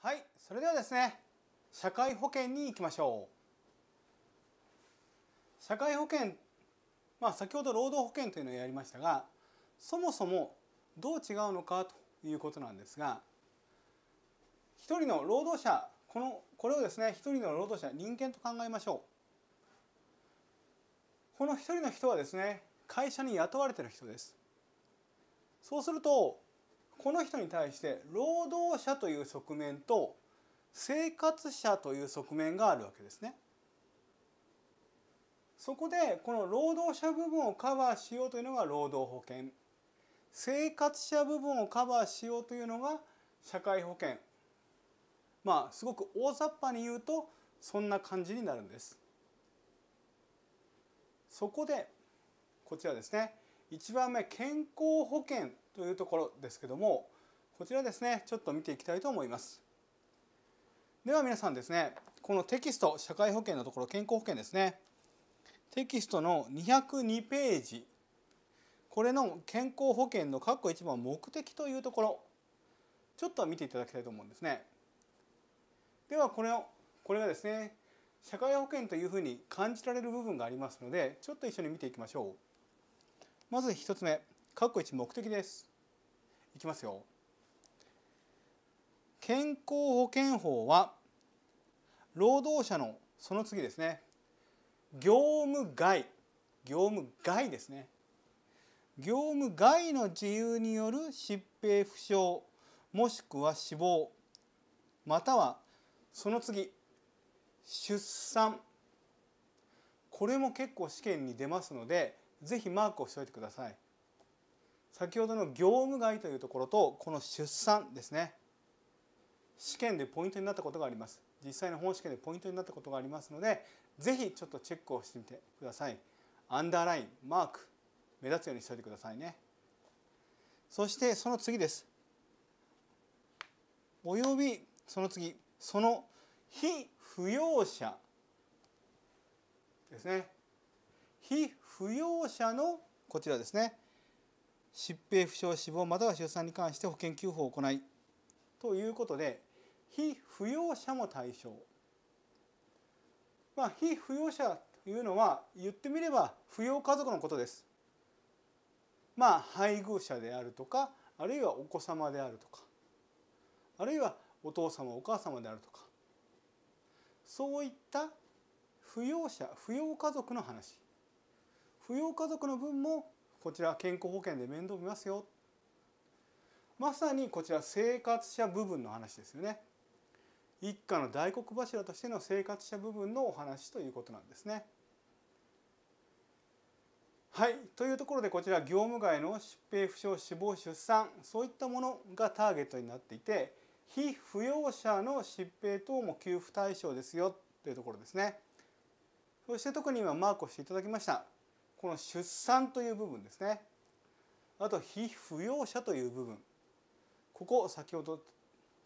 はいそれではですね社会保険に行きましょう社会保険まあ先ほど労働保険というのをやりましたがそもそもどう違うのかということなんですが1人の労働者このこれをですね一人の労働者人間と考えましょうこの一人の人はですね会社に雇われてる人ですそうするとこの人に対して労働者という側面と生活者という側面があるわけですね。そこでこの労働者部分をカバーしようというのが労働保険生活者部分をカバーしようというのが社会保険まあすごく大雑把に言うとそんな感じになるんです。そこでこちらですね1番目健康保険というところですけどもこちらですねちょっと見ていきたいと思いますでは皆さんですねこのテキスト社会保険のところ健康保険ですねテキストの202ページこれの健康保険の括弧1番目的というところちょっと見ていただきたいと思うんですねではこれをこれがですね社会保険というふうに感じられる部分がありますのでちょっと一緒に見ていきましょうまず1つ目括弧1目的ですいきますよ健康保険法は労働者のその次ですね業務外業務外ですね業務外の自由による疾病負傷もしくは死亡またはその次出産これも結構試験に出ますので是非マークをしておいてください。先ほどの業務外というところとこの出産ですね試験でポイントになったことがあります実際の本試験でポイントになったことがありますのでぜひちょっとチェックをしてみてくださいアンダーラインマーク目立つようにしておいてくださいねそしてその次ですおよびその次その非扶養者ですね非扶養者のこちらですね疾病負傷死亡または出産に関して保険給付を行いということで被扶養者も対象、まあ、被扶養者というのは言ってみれば扶養家族のことです。まあ配偶者であるとかあるいはお子様であるとかあるいはお父様お母様であるとかそういった扶養者扶養家族の話扶養家族の分もこちら健康保険で面倒見ますよまさにこちら生活者部分の話ですよね一家の大黒柱としての生活者部分のお話ということなんですね。はいというところでこちら業務外の疾病不傷死亡出産そういったものがターゲットになっていて非扶養者の疾病等も給付対象ですよというところですね。そして特に今マークをしていただきましたこの出産という部分ですねあと被扶養者という部分ここ先ほど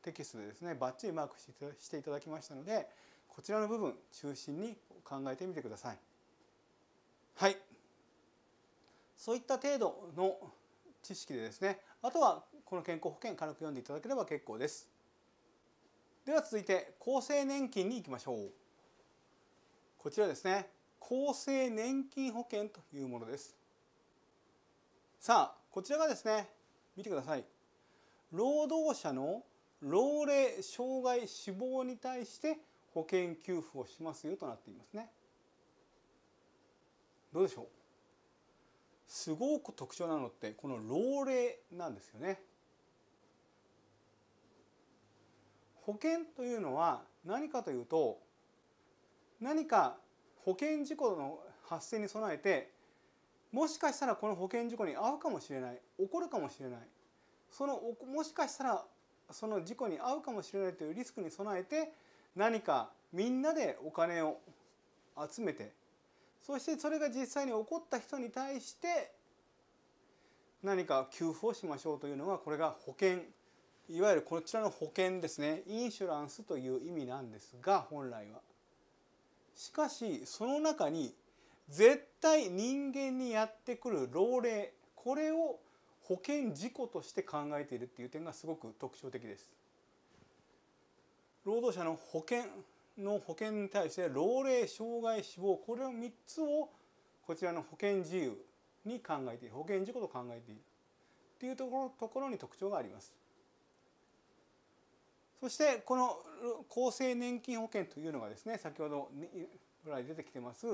テキストでですねバッチリマークしていただきましたのでこちらの部分中心に考えてみてください。はいそういった程度の知識でですねあとはこの健康保険軽く読んでいただければ結構です。では続いて厚生年金に行きましょう。こちらですね厚生年金保険というものですさあこちらがですね見てください労働者の老齢障害死亡に対して保険給付をしますよとなっていますねどうでしょうすごく特徴なのってこの老齢なんですよね保険というのは何かというと何か保険事故の発生に備えてもしかしたらこの保険事故に遭うかもしれない起こるかもしれないそのもしかしたらその事故に遭うかもしれないというリスクに備えて何かみんなでお金を集めてそしてそれが実際に起こった人に対して何か給付をしましょうというのがこれが保険いわゆるこちらの保険ですねインシュランスという意味なんですが本来は。しかしその中に絶対人間にやってくる老齢これを保険事故として考えているっていう点がすごく特徴的です。労働者の保険の保険に対して老齢障害死亡これを3つをこちらの保険自由に考えている保険事故と考えているっていうところところに特徴があります。そしてこの厚生年金保険というのがですね先ほどぐらい出てきてます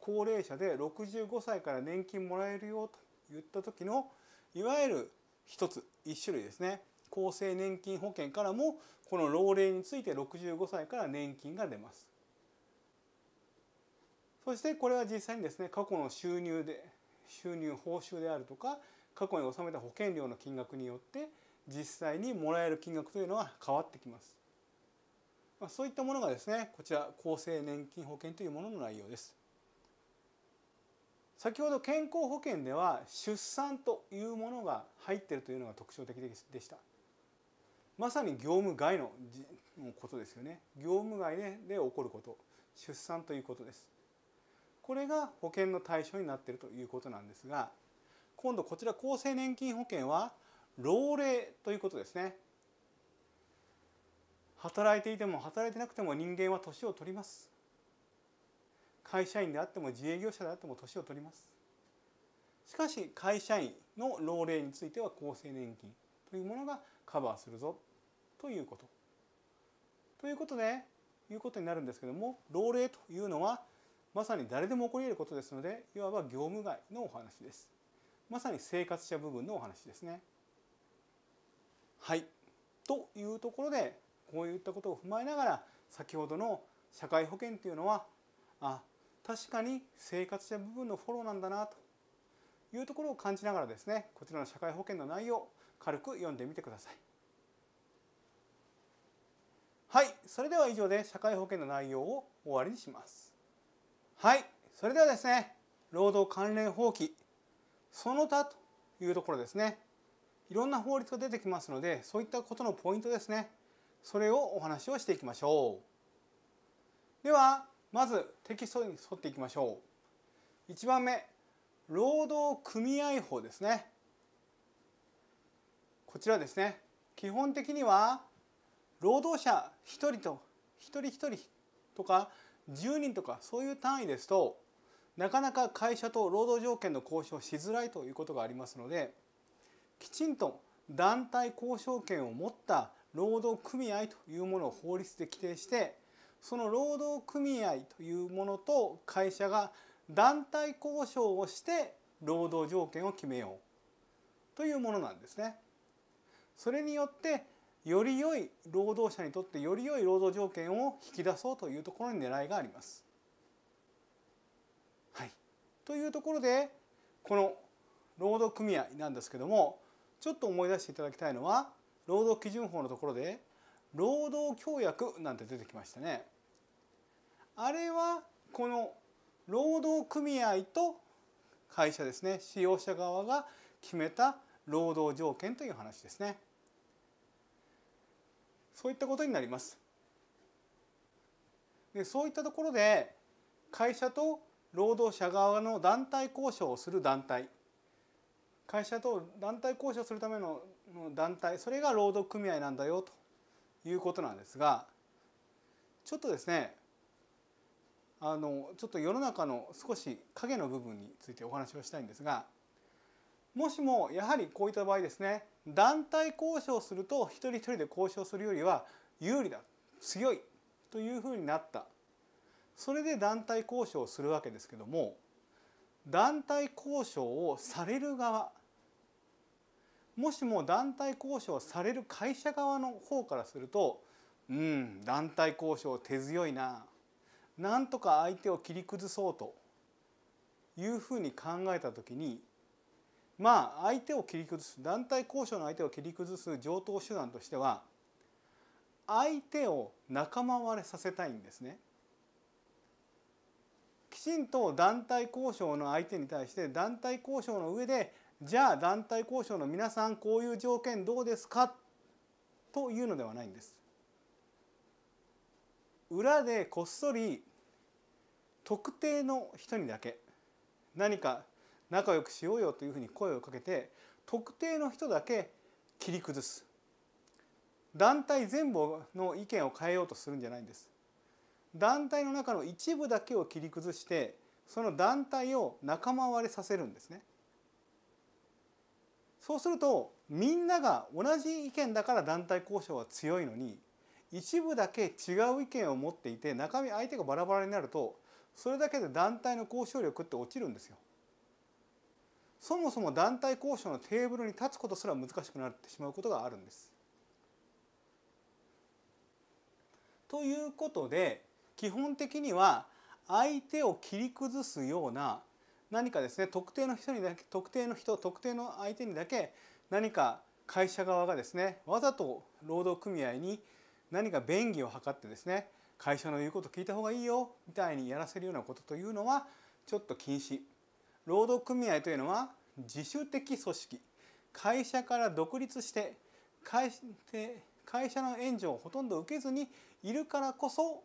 高齢者で65歳から年金もらえるよと言った時のいわゆる一つ一種類ですね厚生年金保険からもこの老齢について65歳から年金が出ます。そしてこれは実際にですね過去の収入で収入報酬であるとか過去に納めた保険料の金額によって実際にもらえる金額というのは変わってきます。まあ、そういったものがですねこちら厚生年金保険というものの内容です。先ほど健康保険では出産というものが入っているというのが特徴的でした。まさに業務外のことですよね。業務外でで起こること、出産ということです。これが保険の対象になっているということなんですが、今度こちら厚生年金保険は老齢ということですね働いていても働いてなくても人間は年を取ります会社員であっても自営業者であっても年を取りますしかし会社員の老齢については厚生年金というものがカバーするぞということ。ということでいうことになるんですけども老齢というのはまさに誰でも起こり得ることですのでいわば業務外のお話です。まさに生活者部分のお話ですね。はいというところでこういったことを踏まえながら先ほどの社会保険というのはあ確かに生活者部分のフォローなんだなというところを感じながらですねこちらの社会保険の内容軽く読んでみてください。はいそれでは以上で社会保険の内容を終わりにします。はいそれではですね労働関連法規その他というところですねいろんな法律が出てきますのでそういったことのポイントですねそれをお話をしていきましょうではまずテキストに沿っていきましょう1番目労働組合法ですねこちらですね基本的には労働者1人と1人1人とか10人とかそういう単位ですとなかなか会社と労働条件の交渉しづらいということがありますのできちんと団体交渉権を持った労働組合というものを法律で規定してその労働組合というものと会社が団体交渉をして労働条件を決めようというものなんですね。それによってより良い労働者にとってより良い労働条件を引き出そうというところに狙いがあります。はい、というところでこの労働組合なんですけどもちょっと思い出していただきたいのは労働基準法のところで労働協約なんて出てきましたね。あれはこの労働組合と会社ですね使用者側が決めた労働条件という話ですね。そういったことになります。でそういったところで会社と労働者側の団体交渉をする団体会社と団体交渉するための団体それが労働組合なんだよということなんですがちょっとですねあのちょっと世の中の少し影の部分についてお話をしたいんですがもしもやはりこういった場合ですね団体交渉すると一人一人で交渉するよりは有利だ強いというふうになったそれで団体交渉をするわけですけども団体交渉をされる側もしも団体交渉される会社側の方からするとうん団体交渉手強いななんとか相手を切り崩そうというふうに考えた時にまあ相手を切り崩す団体交渉の相手を切り崩す常等手段としては相手を仲間割れさせたいんですね。きちんと団体交渉の相手に対して団体交渉の上でじゃあ団体交渉の皆さんこういう条件どうですかというのではないんです。裏でこっそり特定の人にだけ何か仲良くしようよというふうに声をかけて特定の人だけ切り崩す団体全部の意見を変えようとするんじゃないんです団体の中の一部だけを切り崩してその団体を仲間割れさせるんですね。そうするとみんなが同じ意見だから団体交渉は強いのに一部だけ違う意見を持っていて中身相手がバラバラになるとそれだけで団体の交渉力って落ちるんですよ。そもそも団体交渉のテーブルに立つことすら難しくなってしまうことがあるんです。ということで基本的には相手を切り崩すような何かですね特定の人にだけ特定の人特定の相手にだけ何か会社側がですねわざと労働組合に何か便宜を図ってですね会社の言うこと聞いた方がいいよみたいにやらせるようなことというのはちょっと禁止労働組合というのは自主的組織会社から独立して会社の援助をほとんど受けずにいるからこそ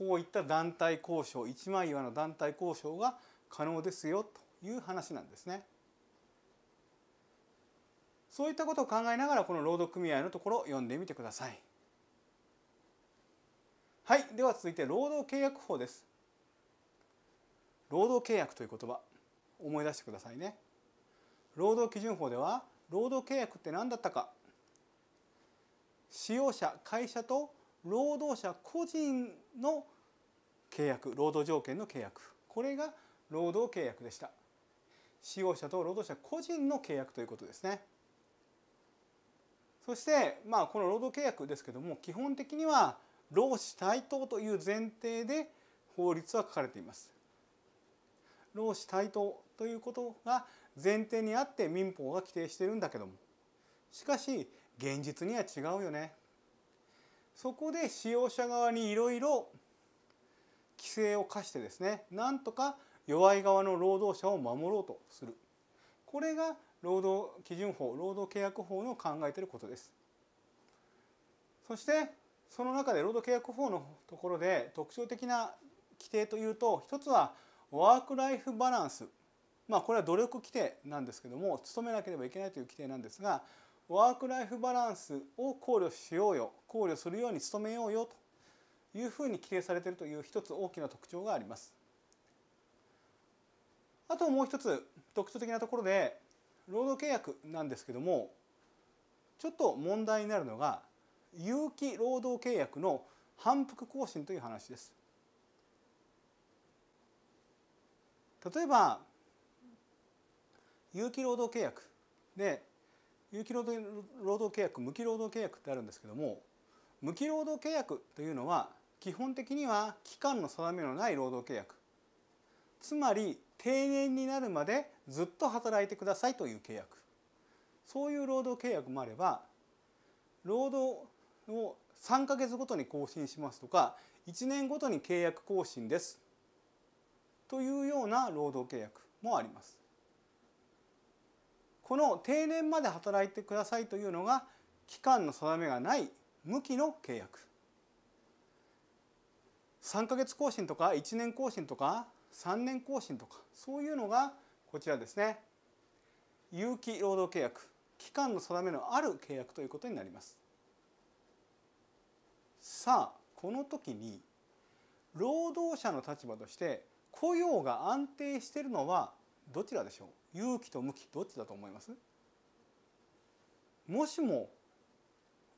こういった団体交渉一枚岩の団体交渉が可能ですよという話なんですね。そういったことを考えながらこの労働組合のところを読んでみてください。はい、では続いて労働契約法です。労働契約という言葉思い出してくださいね。労働基準法では労働契約って何だったか使用者会社と労働者個人の契約労働条件の契約これが労働契約でした使用者と労働者個人の契約ということですねそして、まあ、この労働契約ですけども基本的には労使対等という前提で法律は書かれています労使対等ということが前提にあって民法が規定してるんだけどもしかし現実には違うよねそこで使用者側にいろいろ規制を課してですねなんとか弱い側の労働者を守ろうとするこれが労働基準法労働契約法の考えていることです。そしてその中で労働契約法のところで特徴的な規定というと一つはワーク・ライフ・バランスまあこれは努力規定なんですけども努めなければいけないという規定なんですがワーク・ライフ・バランスを考慮しようよ考慮するように努めようよというふうに規定されているという一つ大きな特徴があります。あともう一つ特徴的なところで労働契約なんですけどもちょっと問題になるのが有期労働契約の反復更新という話です。例えば有期労働契約で有期労働契約無期労働契約ってあるんですけども無期労働契約というのは基本的には期間の定めのない労働契約つまり定年になるまでずっと働いてくださいという契約そういう労働契約もあれば労働を3か月ごとに更新しますとか1年ごとに契約更新ですというような労働契約もあります。この定年まで働いてくださいというのが期間の定めがない無期の契約3か月更新とか1年更新とか3年更新とかそういうのがこちらですね有期労働契約期間の定めのある契約ということになりますさあこの時に労働者の立場として雇用が安定しているのはどちらでしょう勇気と向きどっちだと思いますもしも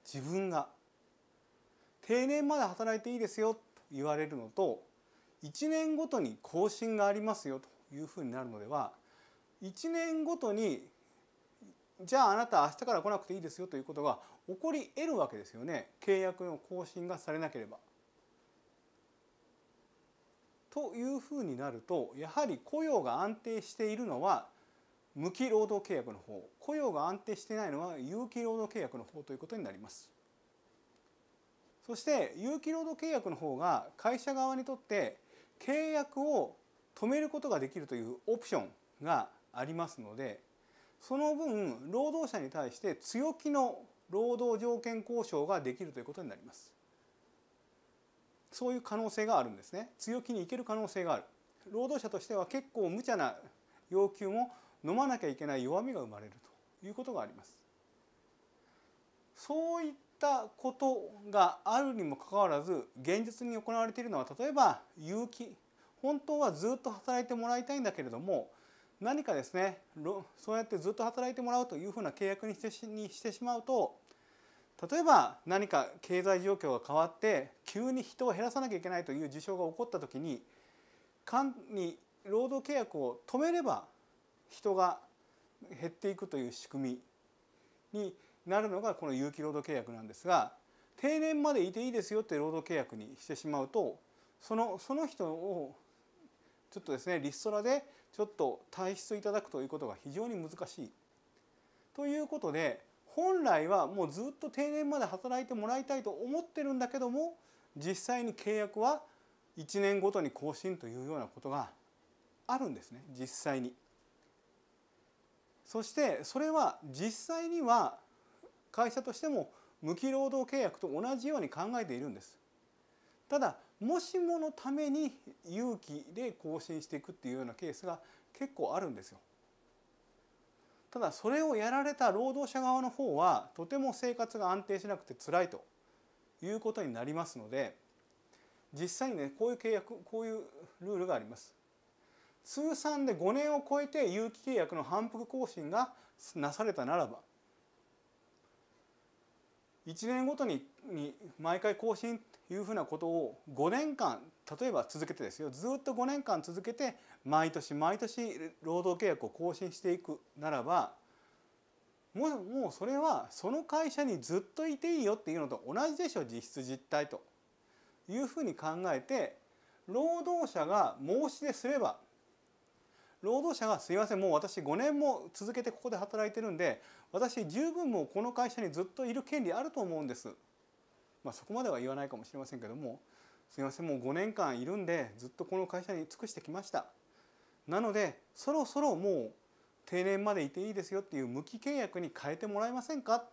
自分が定年まで働いていいですよと言われるのと1年ごとに更新がありますよというふうになるのでは1年ごとにじゃああなた明日から来なくていいですよということが起こり得るわけですよね契約の更新がされなければ。というふうになるとやはり雇用が安定しているのは無期労働契約の方雇用が安定してないのは有期労働契約の方ということになりますそして有期労働契約の方が会社側にとって契約を止めることができるというオプションがありますのでその分労働者に対して強気の労働条件交渉ができるということになりますそういう可能性があるんですね強気にいける可能性がある労働者としては結構無茶な要求も飲まなきゃいけない弱みが生まれるということがあります。そういったことがあるにもかかわらず現実に行われているのは例えば有機本当はずっと働いてもらいたいんだけれども何かですねそうやってずっと働いてもらうというふうな契約にしてしにしてしまうと例えば何か経済状況が変わって急に人を減らさなきゃいけないという事象が起こった時にに労働契約を止めれば人が減っていくという仕組みになるのがこの有機労働契約なんですが定年までいていいですよって労働契約にしてしまうとそのその人をちょっとですねリストラでちょっと退出いただくということが非常に難しい。ということで本来はもうずっと定年まで働いてもらいたいと思ってるんだけども実際に契約は1年ごとに更新というようなことがあるんですね実際に。そしてそれは実際には会社としても無期労働契約と同じように考えているんです。ただもしものために有期で更新していくっていうようなケースが結構あるんですよ。ただそれをやられた労働者側の方はとても生活が安定しなくて辛いということになりますので実際にねこういう契約こういうルールがあります。通算で5年を超えて有期契約の反復更新がなされたならば1年ごとにに毎回更新というふうなことを5年間例えば続けてですよずっと5年間続けて毎年毎年労働契約を更新していくならばもうもうそれはその会社にずっといていいよっていうのと同じでしょ実質実態というふうに考えて労働者が申し出すれば労働者が「すいませんもう私5年も続けてここで働いてるんで私十分もうこの会社にずっといる権利あると思うんです」まあ、そこまでは言わないかもしれませんけども「すいませんもう5年間いるんでずっとこの会社に尽くしてきました」なのでそろそろもう定年までいていいですよっていう無期契約に変えてもらえませんか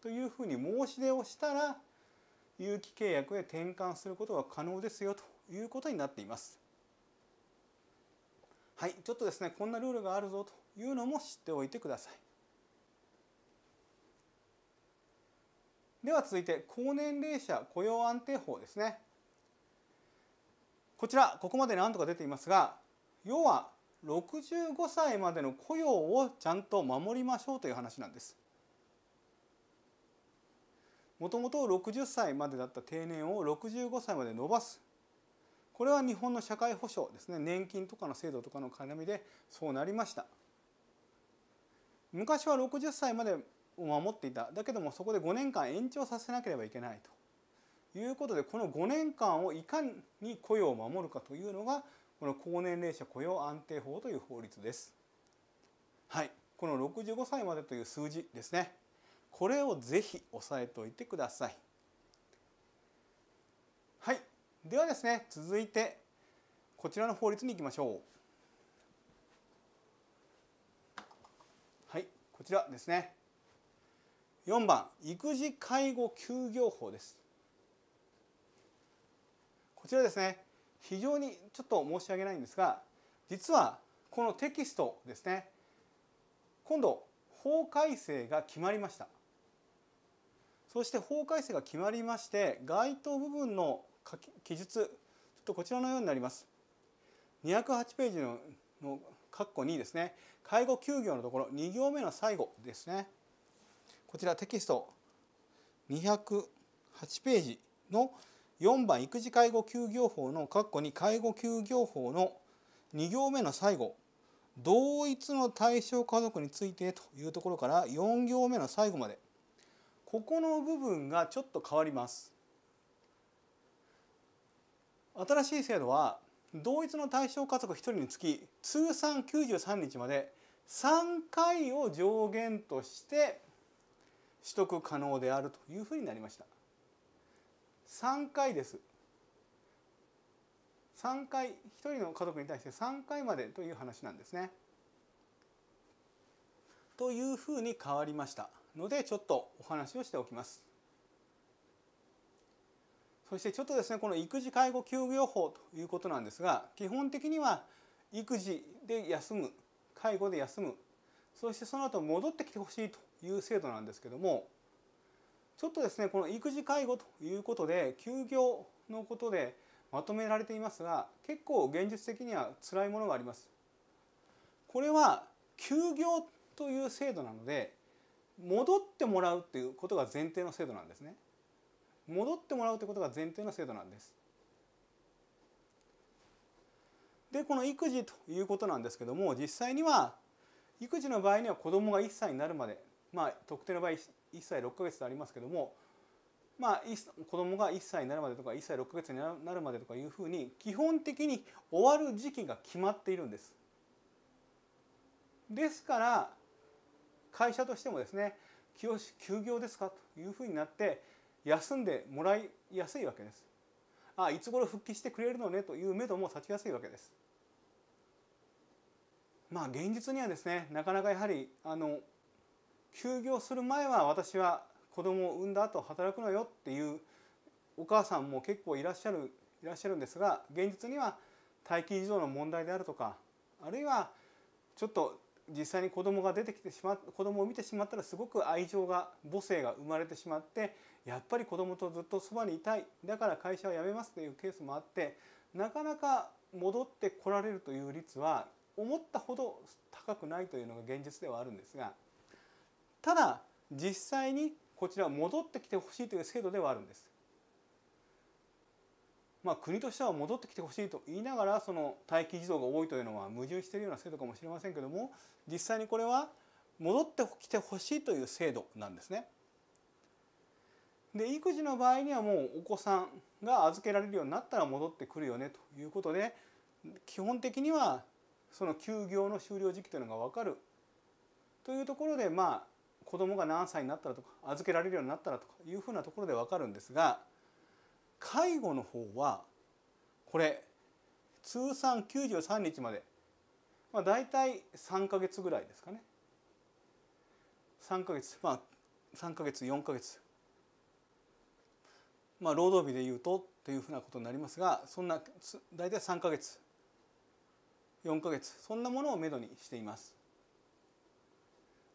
というふうに申し出をしたら有期契約へ転換することが可能ですよということになっています。はいちょっとですねこんなルールがあるぞというのも知っておいてください。では続いて高年齢者雇用安定法ですねこちらここまで何とか出ていますが要は65歳までの雇用をちゃんと守りましょうという話なんですもともと60歳までだった定年を65歳まで伸ばすこれは日本の社会保障ですね年金とかの制度とかの絡みでそうなりました昔は60歳までを守っていただけどもそこで5年間延長させなければいけないということでこの5年間をいかに雇用を守るかというのがこの高年齢者雇用安定法という法律です。はい、この65歳までという数字ですねこれをぜひ押さえておいてください。ではですね続いてこちらの法律にいきましょう。はいこちらですね4番育児介護休業法です。こちらですね非常にちょっと申し訳ないんですが実はこのテキストですね今度法改正が決まりましたそして法改正が決まりまして該当部分の記述ちょっとこちらのようになります。208ページのの括弧2ですね介護休業のところ2行目の最後ですねこちらテキスト208ページの4番育児介護休業法の括弧に介護休業法の2行目の最後同一の対象家族についてというところから4行目の最後までここの部分がちょっと変わります新しい制度は同一の対象家族1人につき通算93日まで3回を上限として取得可能であるというふうになりました3回です3回1人の家族に対して3回までという話なんですねというふうに変わりましたのでちょっとお話をしておきますそしてちょっとですねこの育児介護休業法ということなんですが基本的には育児で休む介護で休むそしてその後戻ってきてほしいという制度なんですけどもちょっとですねこの育児介護ということで休業のことでまとめられていますが結構現実的には辛いものがあります。これは休業という制度なので戻ってもらうということが前提の制度なんですね。戻ってもらうということが前提の制度なんです。でこの育児ということなんですけども実際には育児の場合には子どもが1歳になるまでまあ特定の場合1歳6か月とありますけどもまあ子どもが1歳になるまでとか1歳6か月になるまでとかいうふうに基本的に終わる時期が決まっているんです。ですから会社としてもですね休業ですかというふうになって休んでもらいやすいわけです。あいつ頃復帰してくれるのねという目処も立ちやすいわけです。まあ現実にはですねなかなかやはりあの休業する前は私は子供を産んだ後働くのよっていうお母さんも結構いらっしゃるいらっしゃるんですが現実には待機児童の問題であるとかあるいはちょっと実際に子供が出てきてしま子供を見てしまったらすごく愛情が母性が生まれてしまってやっぱり子供とずっとそばにいたいだから会社は辞めますというケースもあってなかなか戻ってこられるという率は思ったほど高くないというのが現実ではあるんですがただ実際にこちら戻ってきてほしいという制度ではあるんです。まあ、国としては戻ってきてほしいと言いながらその待機児童が多いというのは矛盾しているような制度かもしれませんけども実際にこれは戻ってきてほしいという制度なんですね。で育児の場合にはもうお子さんが預けられるようになったら戻ってくるよねということで基本的にはその休業の終了時期というのが分かるというところでまあ子供が何歳になったらとか預けられるようになったらとかいうふうなところで分かるんですが介護の方はこれ通算93日まで、まあ、大体3か月ぐらいですかね3か月まあ3か月4か月まあ、労働日でいうとというふうなことになりますがそんな大体3ヶ月4ヶ月そんなものをめどにしています。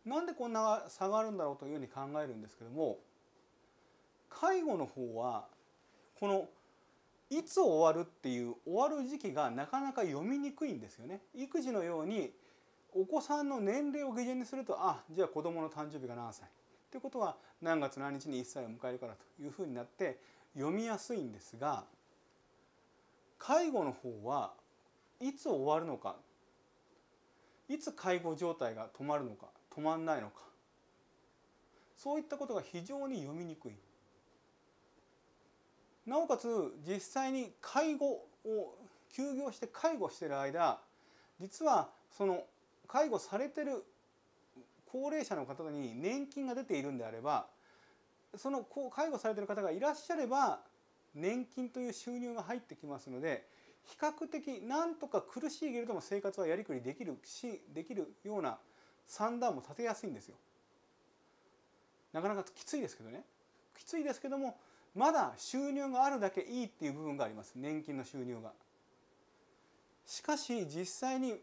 なんでこんな差があるんだろうというふうに考えるんですけども介護の方はこのいつ終わるっていう終わる時期がなかなか読みにくいんですよね。育児のようにお子さんの年齢を基準にするとあじゃあ子どもの誕生日が何歳ってことは何月何日に1歳を迎えるからというふうになって読みやすいんですが介護の方はいつ終わるのかいつ介護状態が止まるのか止まんないのかそういったことが非常に読みにくいなおかつ実際に介護を休業して介護している間実はその介護されてる高齢者の方に年金が出ているんであればその介護されてる方がいらっしゃれば年金という収入が入ってきますので比較的なんとか苦しいけれども生活はやりくりできるしできるような算段も立てやすいんですよ。なかなかきついですけどねきついですけどもまだ収入があるだけいいっていう部分があります年金の収入が。しかし実際に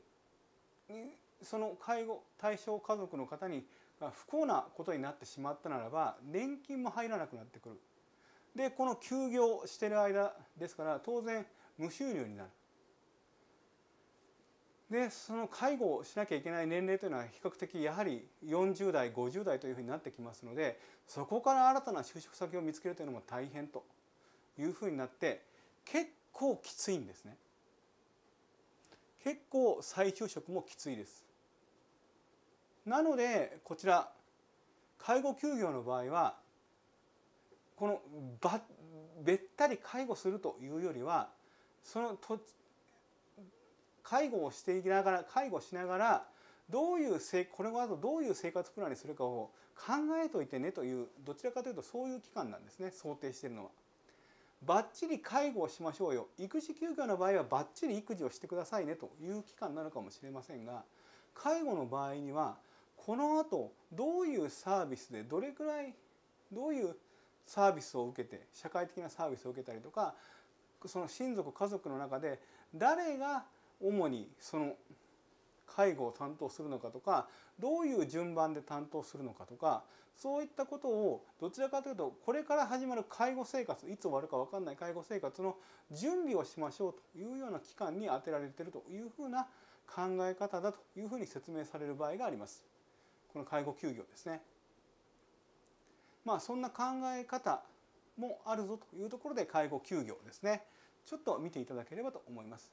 その介護対象家族の方に不幸なことになってしまったならば年金も入らなくなってくるでこの休業してる間ですから当然無収入になるでその介護をしなきゃいけない年齢というのは比較的やはり40代50代というふうになってきますのでそこから新たな就職先を見つけるというのも大変というふうになって結構きついんですね結構再就職もきついですなのでこちら介護休業の場合はこのばべったり介護するというよりはそのと介護をしていきながら介護しながらどういうこれはどういう生活プランにするかを考えといてねというどちらかというとそういう期間なんですね想定しているのは。ばっちり介護をしましょうよ育児休業の場合はばっちり育児をしてくださいねという期間なのかもしれませんが介護の場合にはこのあとどういうサービスでどれくらいどういうサービスを受けて社会的なサービスを受けたりとかその親族家族の中で誰が主にその介護を担当するのかとかどういう順番で担当するのかとかそういったことをどちらかというとこれから始まる介護生活いつ終わるか分かんない介護生活の準備をしましょうというような期間に充てられているというふうな考え方だというふうに説明される場合があります。この介護休業ですね。まあそんな考え方もあるぞというところで介護休業ですねちょっと見ていただければと思います。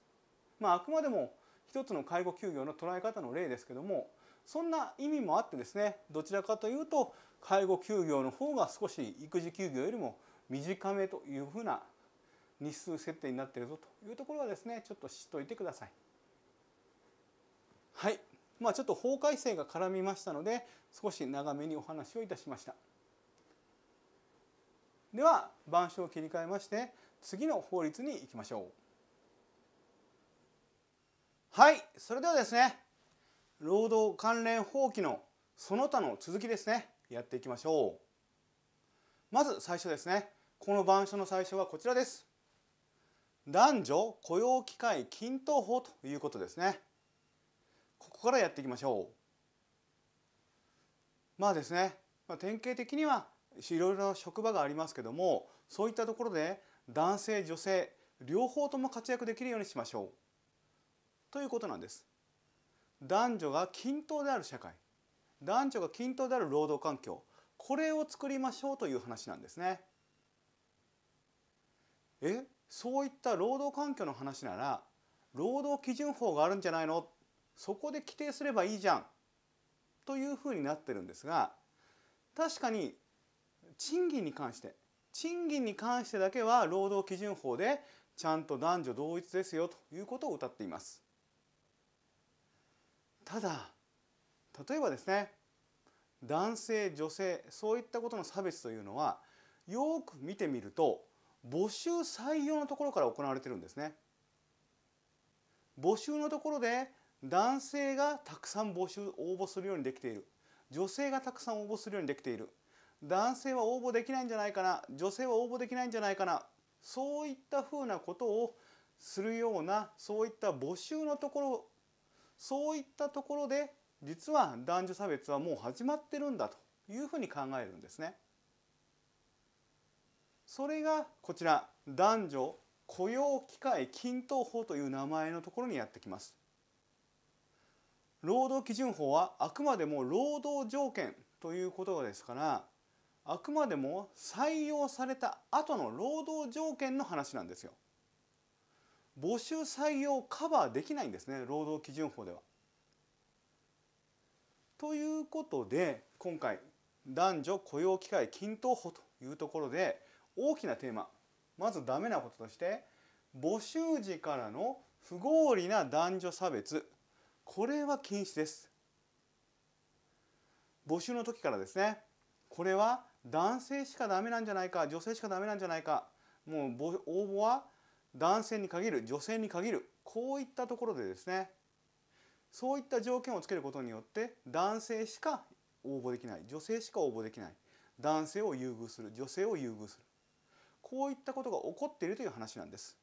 まあ、あくまでも一つの介護休業の捉え方の例ですけどもそんな意味もあってですねどちらかというと介護休業の方が少し育児休業よりも短めというふうな日数設定になっているぞというところはですねちょっと知っておいてください。はいまあ、ちょっと法改正が絡みましたので少し長めにお話をいたしましたでは板書を切り替えまして次の法律に行きましょうはいそれではですね労働関連法規のその他の続きですねやっていきましょうまず最初ですねこの板書の最初はこちらです男女雇用機会均等法ということですねここからやっていきましょう。まあですね、まあ、典型的にはいろいろな職場がありますけどもそういったところで男性女性両方とも活躍できるようにしましょう。ということなんです。男女が均等である社会男女が均等である労働環境これを作りましょうという話なんですね。えそういった労働環境の話なら労働基準法があるんじゃないのっそこで規定すればいいじゃんというふうになってるんですが確かに賃金に関して賃金に関してだけは労働基準法でちゃんと男女同一ですよということを謳っています。ただ例えばですね男性女性そういったことの差別というのはよく見てみると募集採用のところから行われてるんですね。募集のところで男性がたくさん募集応募するようにできている女性がたくさん応募するようにできている男性は応募できないんじゃないかな女性は応募できないんじゃないかなそういったふうなことをするようなそういった募集のところそういったところで実は男女差別はもう始まってるんだというふうに考えるんですね。それがこちら男女雇用機会均等法という名前のところにやってきます。労働基準法はあくまでも労働条件ということですからあくまでも採用された後の労働条件の話なんですよ。募集採用カバーできないんですね労働基準法では。ということで今回男女雇用機会均等法というところで大きなテーマまずダメなこととして募集時からの不合理な男女差別これは禁止です募集の時からですねこれは男性しかダメなんじゃないか女性しかダメなんじゃないかもう応募は男性に限る女性に限るこういったところでですねそういった条件をつけることによって男性しか応募できない女性しか応募できない男性を優遇する女性を優遇するこういったことが起こっているという話なんです。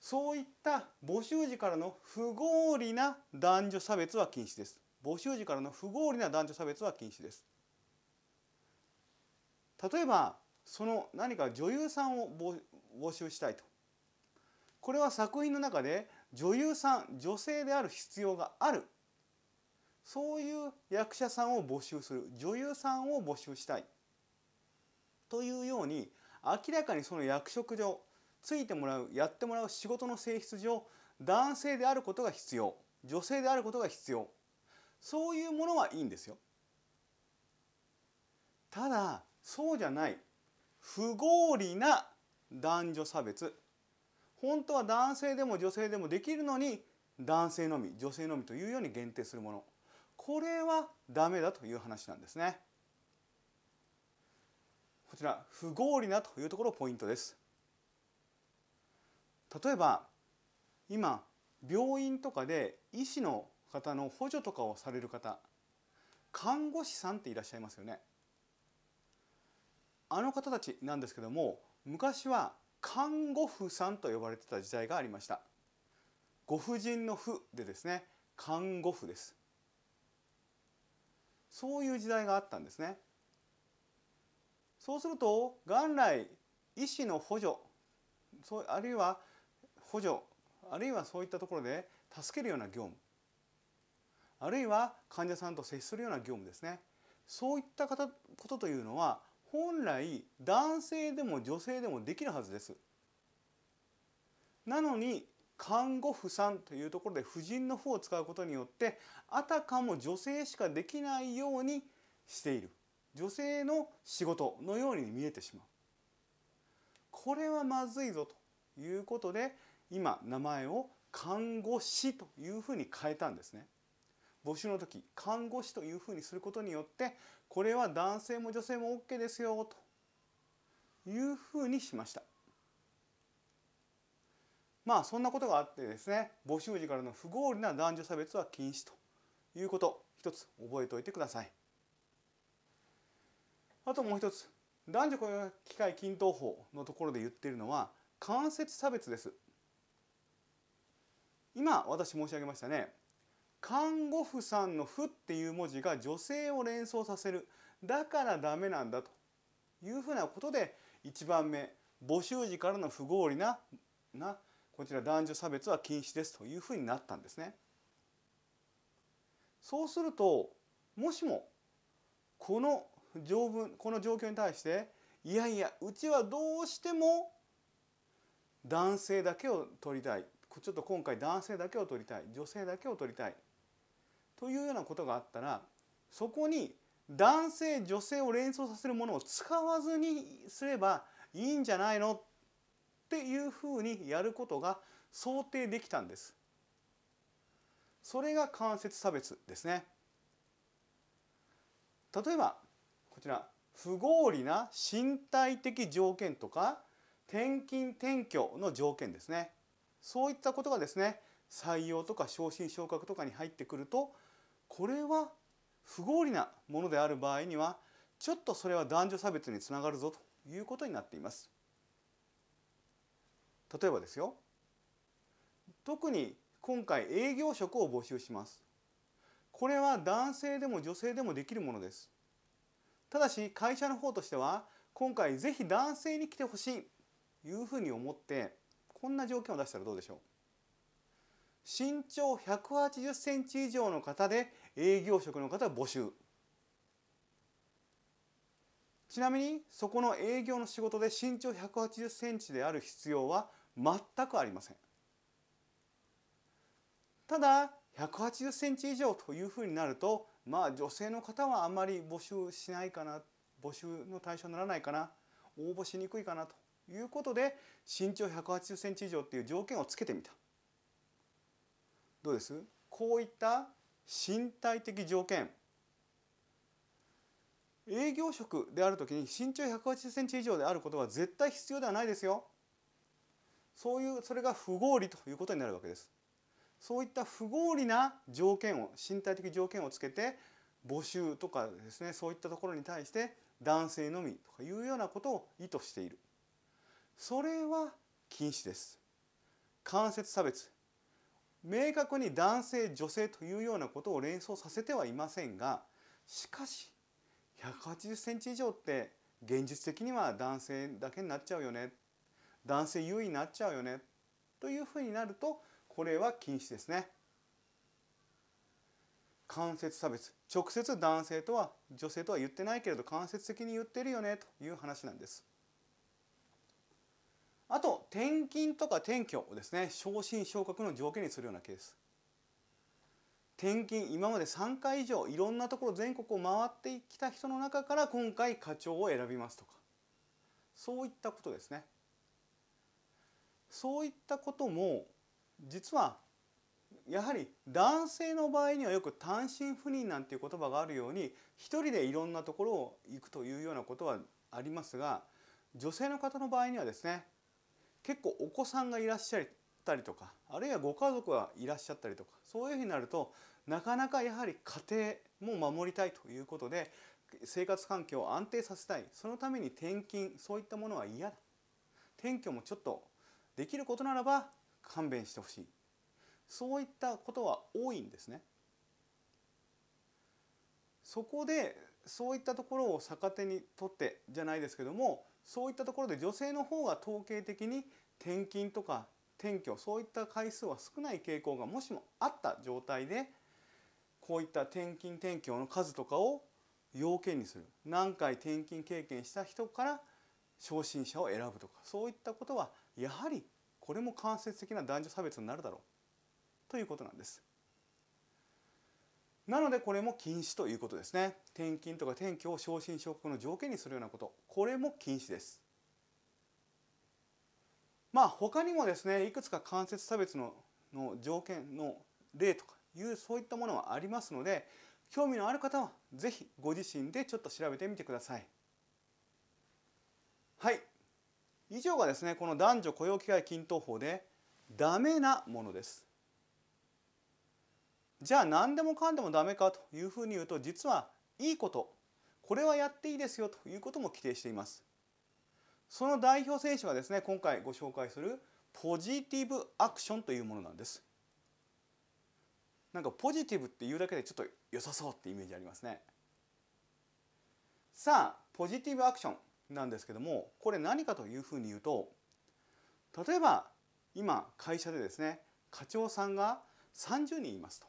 そういった募集時からの不合理な男女差別は禁止です。募集時からの不合理な男女差別は禁止です。例えばその何か女優さんを募集したいとこれは作品の中で女優さん女性である必要があるそういう役者さんを募集する女優さんを募集したいというように明らかにその役職上ついてもらうやってもらう仕事の性質上男性であることが必要女性であることが必要そういうものはいいんですよ。ただそうじゃない不合理な男女差別本当は男性でも女性でもできるのに男性のみ女性のみというように限定するものこれはダメだという話なんですね。こちら不合理なというところポイントです。例えば今病院とかで医師の方の補助とかをされる方看護師さんっていらっしゃいますよねあの方たちなんですけども昔は看護婦さんと呼ばれてた時代がありましたご婦人の婦でですね看護婦ですそういう時代があったんですねそうすると元来医師の補助そうあるいは補助あるいはそういったところで助けるような業務あるいは患者さんと接するような業務ですねそういった方ことというのは本来男性でも女性でもできるはずです。なのに看護婦さんというところで婦人の「婦」を使うことによってあたかも女性しかできないようにしている女性の仕事のように見えてしまうこれはまずいぞということで今名前を看護師というふうに変えたんですね。募集の時看護師というふうにすることによってこれは男性も女性も OK ですよというふうにしました。まあそんなことがあってですね募集時からの不合理な男女差別は禁止ということ一つ覚えておいてください。あともう一つ男女雇用機会均等法のところで言っているのは間接差別です今私申し上げましたね看護婦さんの「婦」っていう文字が女性を連想させるだからダメなんだというふうなことで1番目募集時からの不合理ななこちら男女差別は禁止ですというふうになったんですね。そうするともしもこの条文この状況に対していやいやうちはどうしても男性だけを取りたいちょっと今回男性だけを取りたい女性だけを取りたいというようなことがあったらそこに男性女性を連想させるものを使わずにすればいいんじゃないのっていうふうにやることが想定できたんです。それが間接差別ですね。例えばこちら不合理な身体的条件とか転勤転居の条件ですね。そういったことがですね採用とか昇進昇格とかに入ってくるとこれは不合理なものである場合にはちょっとそれは男女差別につながるぞということになっています。例えばですよ特に今回営業職を募集しますこれは男性でも女性でもできるものですただし会社の方としては今回ぜひ男性に来てほしいというふうに思ってこんな条件を出したらどうでしょう身長180センチ以上の方で営業職の方募集ちなみにそこの営業の仕事で身長180センチである必要は全くありませんただ180センチ以上というふうになるとまあ女性の方はあまり募集しないかな募集の対象にならないかな応募しにくいかなということで身長1 8 0センチ以上っていう条件をつけてみたどうですこういった身体的条件営業職であるときに身長1 8 0センチ以上であることは絶対必要ではないですよ。そういうそれが不合理ということになるわけです。そういった不合理な条件を身体的条件をつけて募集とかですねそういったところに対して男性のみとかいうようなことを意図している。それは禁止です間接差別明確に男性女性というようなことを連想させてはいませんがしかし1 8 0ンチ以上って現実的には男性だけになっちゃうよね男性優位になっちゃうよねというふうになるとこれは禁止ですね。間接差別直接男性とは女性とは言ってないけれど間接的に言ってるよねという話なんです。あと転勤とか転居をですね昇進昇格の条件にするようなケース転勤今まで3回以上いろんなところ全国を回ってきた人の中から今回課長を選びますとかそういったことですねそういったことも実はやはり男性の場合にはよく単身赴任なんていう言葉があるように一人でいろんなところを行くというようなことはありますが女性の方の場合にはですね結構お子さんがいらっしゃったりとかあるいはご家族がいらっしゃったりとかそういうふうになるとなかなかやはり家庭も守りたいということで生活環境を安定させたいそのために転勤そういったものは嫌だ転居もちょっとできることならば勘弁してほしいそういったことは多いんですね。そこでそういったところを逆手にとってじゃないですけどもそういったところで女性の方が統計的に転勤とか転居そういった回数は少ない傾向がもしもあった状態でこういった転勤転居の数とかを要件にする何回転勤経験した人から昇進者を選ぶとかそういったことはやはりこれも間接的な男女差別になるだろうということなんです。なのでこれも禁止ということですね転勤とか転居を昇進昇格の条件にするようなことこれも禁止ですまあ他にもですねいくつか間接差別のの条件の例とかいうそういったものはありますので興味のある方は是非ご自身でちょっと調べてみてくださいはい以上がですねこの男女雇用機会均等法でダメなものですじゃあ何でもかんでもダメかというふうに言うと実はいいことこれはやっていいですよということも規定していますその代表選手はですね今回ご紹介するポジティブアクションというものなんですなんかポジティブって言うだけでちょっと良さそうってイメージありますねさあポジティブアクションなんですけどもこれ何かというふうに言うと例えば今会社でですね課長さんが30人いますと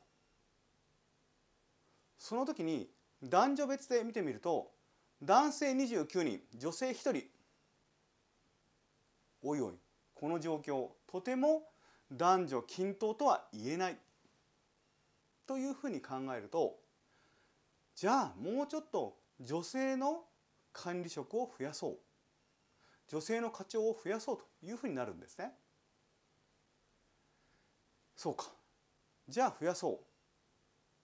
その時に男女別で見てみると男性29人女性1人おいおいこの状況とても男女均等とは言えないというふうに考えるとじゃあもうちょっと女性の管理職を増やそう女性の課長を増やそうというふうになるんですね。そうかじゃあ増やそう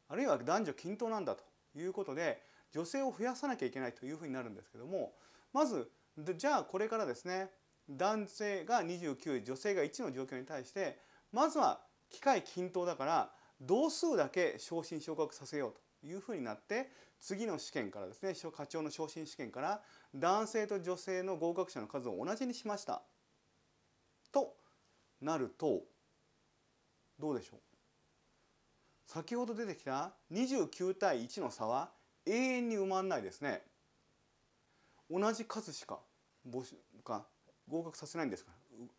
あるいは男女均等なんだということで女性を増やさなきゃいけないというふうになるんですけどもまずじゃあこれからですね男性が29女性が1の状況に対してまずは機械均等だから同数だけ昇進昇格させようというふうになって次の試験からですね課長の昇進試験から男性と女性の合格者の数を同じにしましたとなるとどうでしょう先ほど出てきた29対1の差は永遠に埋まんないですね同じ数しか募集か合格させないんですか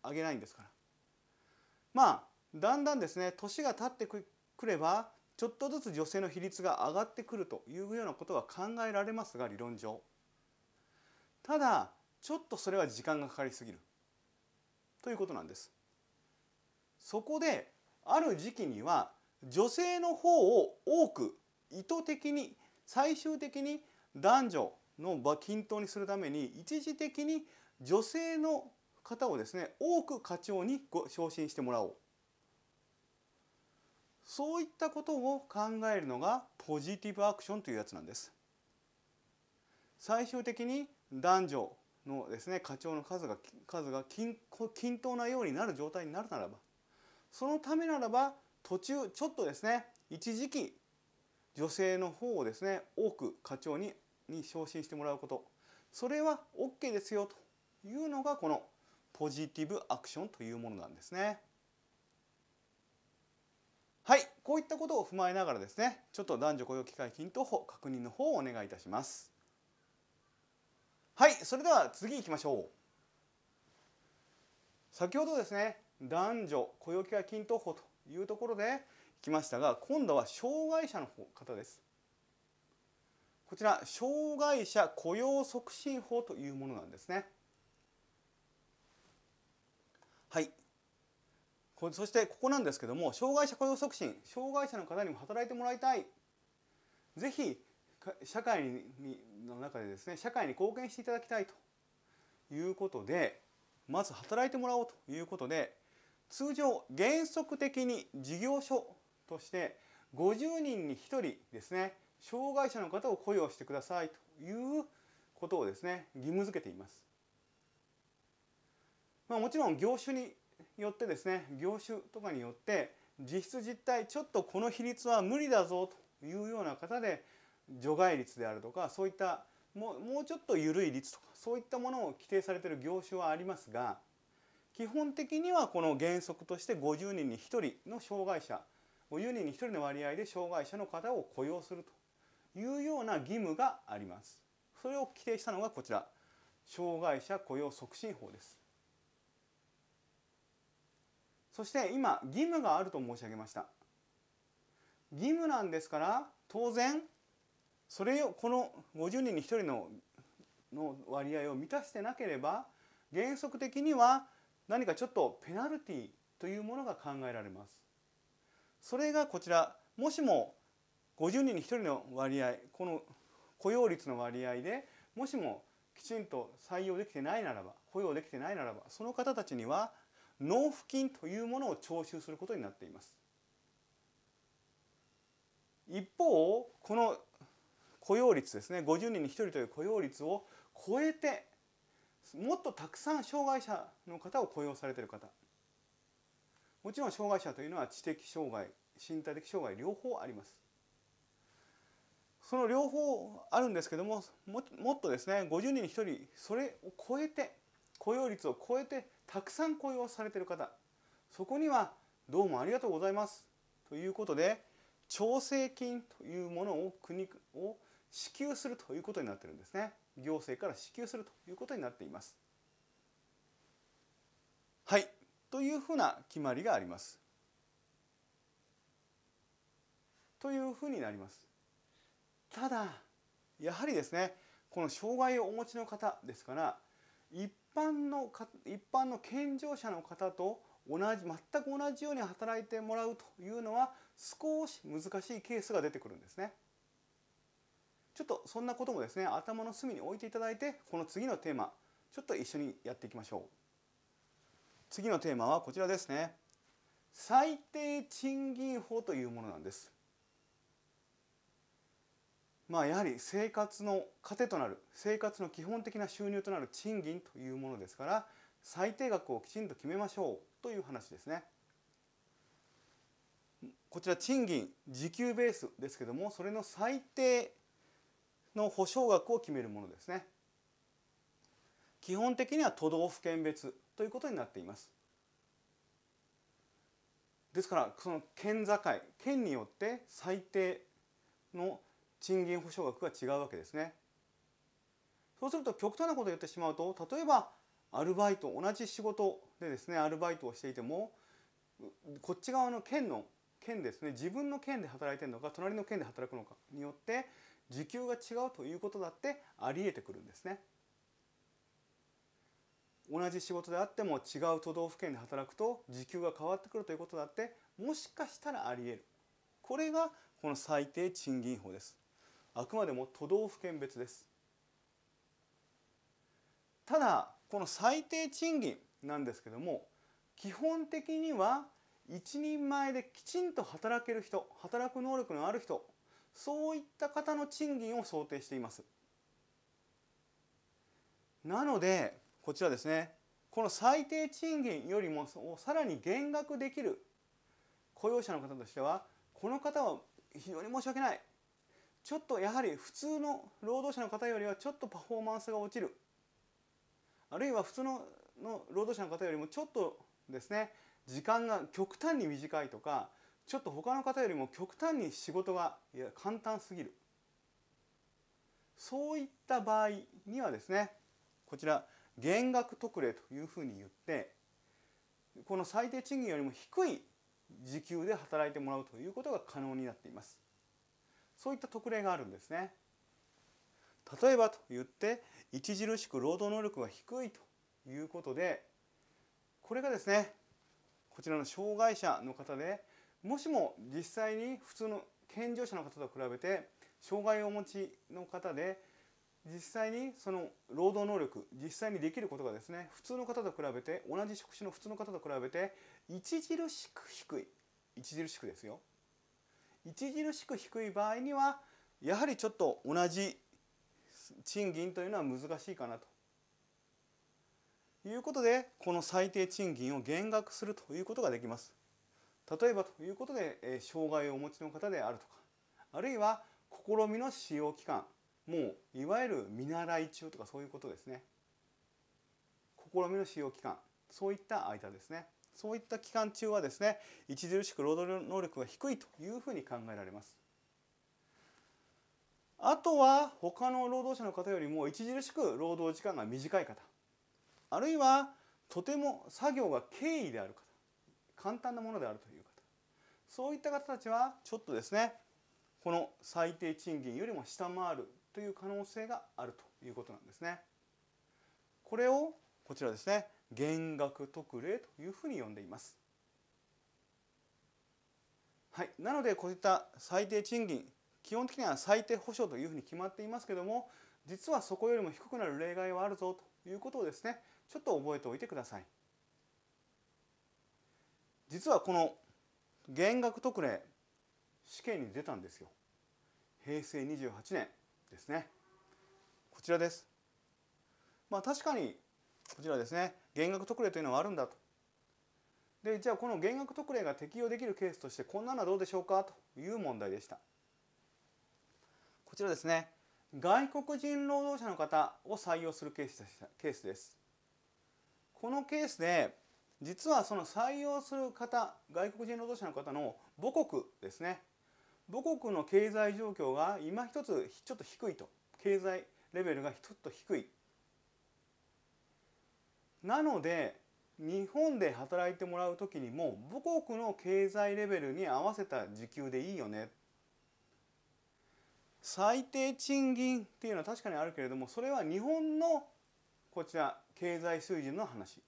ら上げないんですからまあだんだんですね年が経ってくればちょっとずつ女性の比率が上がってくるというようなことは考えられますが理論上ただちょっとそれは時間がかかりすぎるということなんですそこである時期には女性の方を多く意図的に最終的に男女の場均等にするために一時的に女性の方をですね多く課長にご昇進してもらおうそういったことを考えるのがポジティブアクションというやつなんです最終的に男女のですね課長の数が数が均等なようになる状態になるならばそのためならば途中ちょっとですね一時期女性の方をですね多く課長にに昇進してもらうことそれは OK ですよというのがこのポジティブアクションというものなんですね。はいこういったことを踏まえながらですねちょっと男女雇用機会均等法確認の方をお願いいたします。はいそれでは次行きましょう。先ほどですね男女雇用機会均等法というところで来ましたが今度は障害者の方です。こちら障害者雇用促進法というものなんですね。はいそしてここなんですけども障害者雇用促進障害者の方にも働いてもらいたいぜひ社会にの中でですね社会に貢献していただきたいということでまず働いてもらおうということで通常原則的に事業所として50人に1人ですね障害者の方を雇用してくださいということをですね義務付けています。まあ、もちろん業種によってですね業種とかによって実質実態ちょっとこの比率は無理だぞというような方で除外率であるとかそういったもうもうちょっと緩い率とかそういったものを規定されている業種はありますが基本的にはこの原則として50人に1人の障害者50人に1人の割合で障害者の方を雇用するというような義務があります。それを規定したのがこちら障害者雇用促進法です。そして今義務があると申し上げました。義務なんですから当然それをこの50人に1人のの割合を満たしてなければ原則的には何かちょっとペナルティというものが考えられます。それがこちらもしも50人に1人の割合この雇用率の割合でもしもきちんと採用できてないならば雇用できてないならばその方たちには納付金というものを徴収することになっています。一方この雇用率ですね50人に1人という雇用率を超えてもっとたくさん障害者の方を雇用されてる方もちろん障害者というのは知的障害身体的障害両方ありますその両方あるんですけどももっとですね50人に1人それを超えて雇用率を超えてたくさん雇用されてる方そこにはどうもありがとうございますということで調整金というものを国を支給するということになってるんですね。行政から支給するということになっています。はいというふうな決まりがあります。というふうになります。ただやはりですねこの障害をお持ちの方ですから一般のか一般の健常者の方と同じ全く同じように働いてもらうというのは少し難しいケースが出てくるんですね。ちょっとそんなこともですね頭の隅に置いていただいてこの次のテーマちょっと一緒にやっていきましょう次のテーマはこちらですね最低賃金法というものなんですまあやはり生活の糧となる生活の基本的な収入となる賃金というものですから最低額をきちんと決めましょうという話ですねこちら賃金時給ベースですけどもそれの最低の保証額を決めるものですね基本的には都道府県別ということになっていますですからその県境県によって最低の賃金保証額が違うわけですねそうすると極端なことを言ってしまうと例えばアルバイト同じ仕事でですねアルバイトをしていてもこっち側の県の県ですね自分の県で働いてるのか隣の県で働くのかによって時給が違うということだってあり得てくるんですね。同じ仕事であっても違う都道府県で働くと時給が変わってくるということだってもしかしたらあり得るこれがこの最低賃金法ですあくまでも都道府県別ですただこの最低賃金なんですけども基本的には一人前できちんと働ける人働く能力のある人そういった方の賃金を想定していますなのでこちらですねこの最低賃金よりもさらに減額できる雇用者の方としてはこの方は非常に申し訳ないちょっとやはり普通の労働者の方よりはちょっとパフォーマンスが落ちるあるいは普通のの労働者の方よりもちょっとですね時間が極端に短いとかちょっと他の方よりも極端に仕事が簡単すぎるそういった場合にはですねこちら減額特例というふうに言ってこの最低賃金よりも低い時給で働いてもらうということが可能になっていますそういった特例があるんですね例えばと言って著しく労働能力が低いということでこれがですねこちらの障害者の方でもしも実際に普通の健常者の方と比べて障害をお持ちの方で実際にその労働能力実際にできることがですね普通の方と比べて同じ職種の普通の方と比べて著しく低い著しくですよ著しく低い場合にはやはりちょっと同じ賃金というのは難しいかなということでこの最低賃金を減額するということができます。例えばということで、え障害をお持ちの方であるとかあるいは試みの使用期間もういわゆる見習い中とかそういうことですね試みの使用期間そういった間ですねそういった期間中はですね著しく労働能力が低いというふうに考えられますあとは他の労働者の方よりも著しく労働時間が短い方あるいはとても作業が経緯である方簡単なものであるというそういった方たちはちょっとですねこの最低賃金よりも下回るという可能性があるということなんですね。これをこちらですね減額特例というふうに呼んでいます。はい、なのでこういった最低賃金基本的には最低保障というふうに決まっていますけども実はそこよりも低くなる例外はあるぞということをですねちょっと覚えておいてください。実はこの減額特例試験に出たんですよ平成28年ですねこちらですまあ確かにこちらですね減額特例というのはあるんだとでじゃあこの減額特例が適用できるケースとしてこんなのはどうでしょうかという問題でしたこちらですね外国人労働者の方を採用するケースでしたケースですこのケースで実はその採用する方外国人労働者の方の母国ですね母国の経済状況が今一つちょっと低いと経済レベルがひとっと低いなので日本で働いてもらう時にも母国の経済レベルに合わせた時給でいいよね最低賃金っていうのは確かにあるけれどもそれは日本のこちら経済水準の話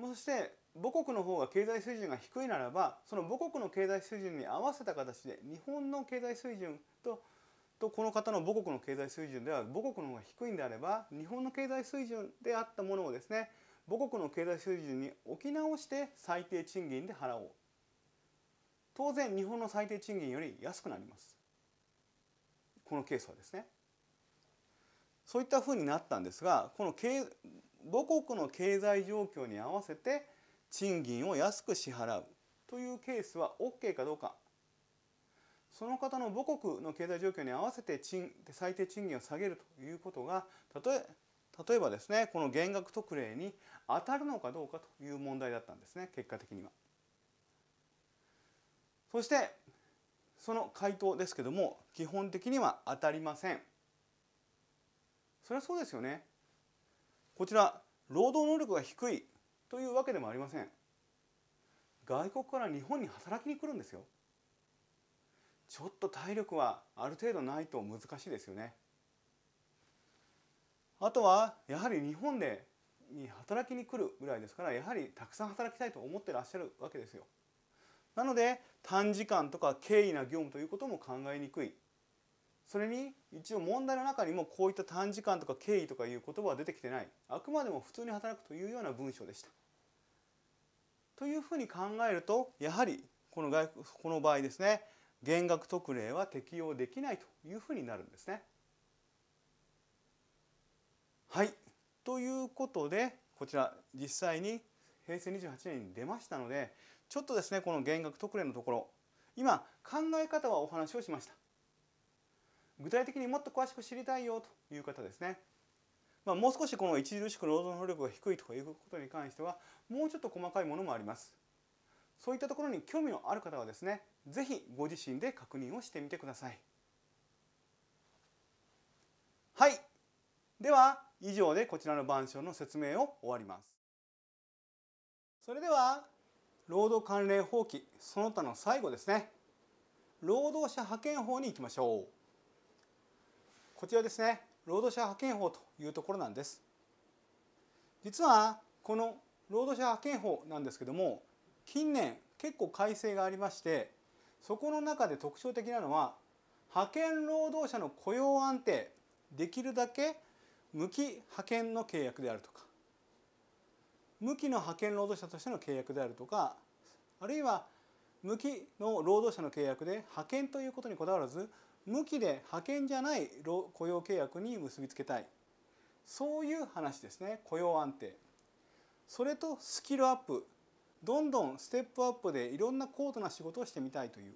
そして母国の方が経済水準が低いならばその母国の経済水準に合わせた形で日本の経済水準ととこの方の母国の経済水準では母国の方が低いんであれば日本の経済水準であったものをですね母国の経済水準に置き直して最低賃金で払おう当然日本の最低賃金より安くなりますこのケースはですねそういったふうになったんですがこの経母国の経済状況に合わせて賃金を安く支払うというケースは OK かどうかその方の母国の経済状況に合わせて賃最低賃金を下げるということが例え例えばですねこの減額特例に当たるのかどうかという問題だったんですね結果的には。そしてその回答ですけども基本的には当たりません。それはそうですよね。こちら労働能力が低いというわけでもありません外国から日本に働きに来るんですよちょっと体力はある程度ないと難しいですよねあとはやはり日本でに働きに来るぐらいですからやはりたくさん働きたいと思ってらっしゃるわけですよなので短時間とか軽易な業務ということも考えにくいそれに一応問題の中にもこういった短時間とか経緯とかいう言葉は出てきてないあくまでも普通に働くというような文章でした。というふうに考えるとやはりこの外この場合ですね減額特例は適用できないというふうになるんですね。はいということでこちら実際に平成28年に出ましたのでちょっとですねこの減額特例のところ今考え方はお話をしました。具体的にもっと詳しく知りたいよという方ですね。まあ、もう少しこの著しく労働能力が低いということに関してはもうちょっと細かいものもあります。そういったところに興味のある方はですね是非ご自身で確認をしてみてください。はい。では以上でこちらの板書の説明を終わります。それでは労働関連法規その他の最後ですね労働者派遣法に行きましょう。こちらですね労働者派遣法というところなんです実はこの労働者派遣法なんですけども近年結構改正がありましてそこの中で特徴的なのは派遣労働者の雇用安定できるだけ無期派遣の契約であるとか無期の派遣労働者としての契約であるとかあるいは無期の労働者の契約で派遣ということにこだわらず無期で派遣じゃない雇用契約に結びつけたいそういう話ですね雇用安定それとスキルアップどんどんステップアップでいろんな高度な仕事をしてみたいという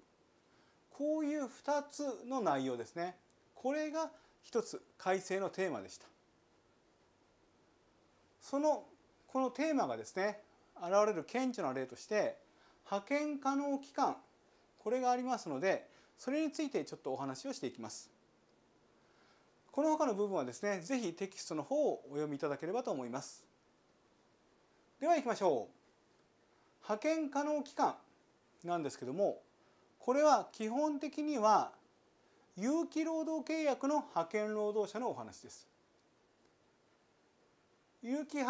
こういう2つの内容ですねこれが一つ改正のテーマでしたそのこのテーマがですね現れる顕著な例として派遣可能期間これがありますのでそれについてちょっとお話をしていきますこの他の部分はですねぜひテキストの方をお読みいただければと思いますでは行きましょう派遣可能期間なんですけどもこれは基本的には有期労働契約の派遣労働者のお話です。有期有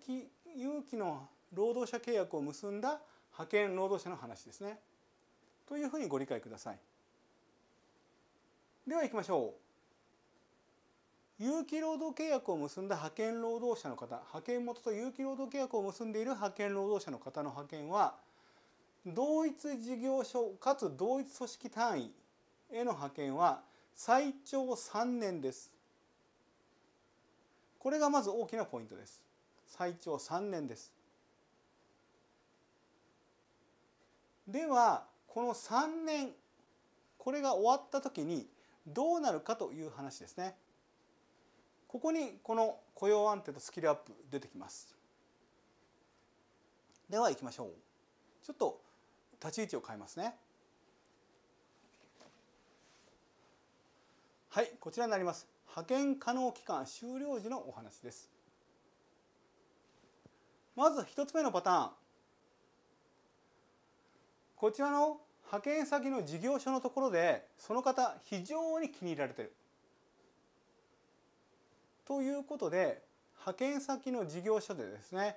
期有期の労働者契約を結んだ派遣労働者の話ですね。というふうにご理解ください。では行きましょう有期労働契約を結んだ派遣労働者の方派遣元と有期労働契約を結んでいる派遣労働者の方の派遣は同一事業所かつ同一組織単位への派遣は最長3年ですこれがまず大きなポイントです最長3年ですではこの3年これが終わった時にどうなるかという話ですねここにこの雇用安定とスキルアップ出てきますでは行きましょうちょっと立ち位置を変えますねはいこちらになります派遣可能期間終了時のお話ですまず一つ目のパターンこちらの派遣先の事業所のところでその方非常に気に入られてる。ということで派遣先の事業所でですね